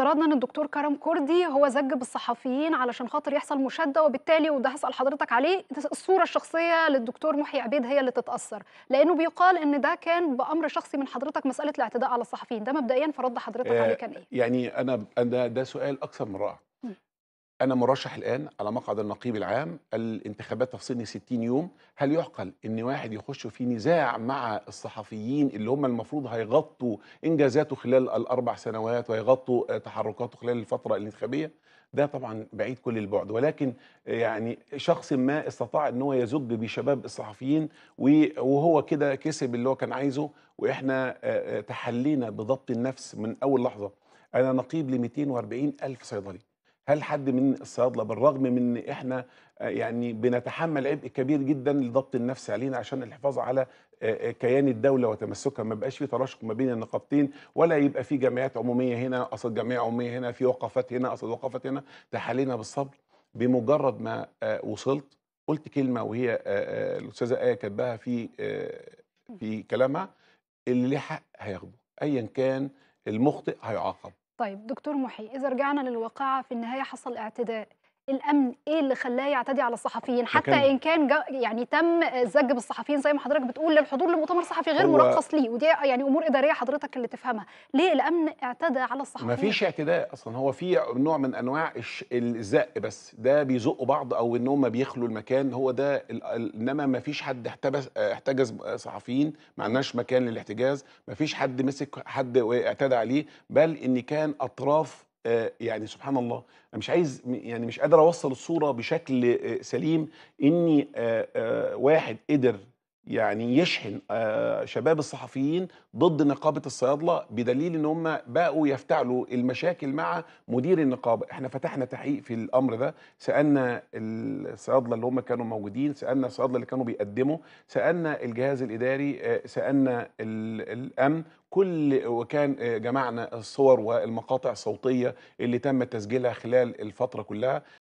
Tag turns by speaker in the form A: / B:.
A: افترضنا ان الدكتور كرم كردي هو زج بالصحفيين علشان خاطر يحصل مشاده وبالتالي وده هسال حضرتك عليه الصوره الشخصيه للدكتور محي عبيد هي اللي تتاثر لانه بيقال ان ده كان بامر شخصي من حضرتك مساله الاعتداء على الصحفيين ده مبدئيا فرد حضرتك آه، عليه كان ايه
B: يعني انا انا ده سؤال اكثر من رائع أنا مرشح الآن على مقعد النقيب العام الانتخابات تفصلني 60 يوم هل يعقل أن واحد يخش في نزاع مع الصحفيين اللي هم المفروض هيغطوا إنجازاته خلال الأربع سنوات ويغطوا تحركاته خلال الفترة الانتخابية ده طبعا بعيد كل البعد ولكن يعني شخص ما استطاع ان هو يزج بشباب الصحفيين وهو كده كسب اللي هو كان عايزه واحنا آه، آه، تحلينا بضبط النفس من اول لحظه انا نقيب ل 240 الف صيدلي هل حد من الصيادله بالرغم من ان احنا آه، يعني بنتحمل عبء كبير جدا لضبط النفس علينا عشان الحفاظ على آه، آه، كيان الدوله وتمسكها ما بقاش في تراشق ما بين النقابتين ولا يبقى في جمعيات عموميه هنا قصد جمعيه عموميه هنا في وقفات هنا قصد وقفات هنا تحالينا بالصبر بمجرد ما وصلت قلت كلمه وهي الاستاذه ايه كاتباها في في كلامها اللي حق هياخده ايا كان المخطئ هيعاقب
A: طيب دكتور محي إذا رجعنا للواقعة في النهاية حصل اعتداء الامن ايه اللي خلاه يعتدي على الصحفيين حتى كان ان كان يعني تم الزج بالصحفيين زي ما حضرتك بتقول للحضور لمؤتمر صحفي غير مرخص ليه ودي يعني امور اداريه حضرتك اللي تفهمها ليه الامن اعتدى على الصحفيين ما فيش
B: اعتداء اصلا هو في نوع من انواع الزق بس ده بيزقوا بعض او ان هم بيخلوا المكان هو ده انما ما فيش حد احتبس احتجز صحفيين ما عندناش مكان للاحتجاز ما فيش حد مسك حد واعتدى عليه بل ان كان اطراف آه، يعني سبحان الله انا مش عايز يعني مش قادر اوصل الصوره بشكل آه، سليم اني آه، واحد قدر يعني يشحن آه، شباب الصحفيين ضد نقابه الصيادله بدليل ان هم بقوا يفتعلوا المشاكل مع مدير النقابه، احنا فتحنا تحقيق في الامر ده، سالنا الصيادله اللي هم كانوا موجودين، سالنا الصيادله اللي كانوا بيقدموا، سالنا الجهاز الاداري، آه، سالنا الامن، كل وكان آه، جمعنا الصور والمقاطع الصوتيه اللي تم تسجيلها خلال الفتره كلها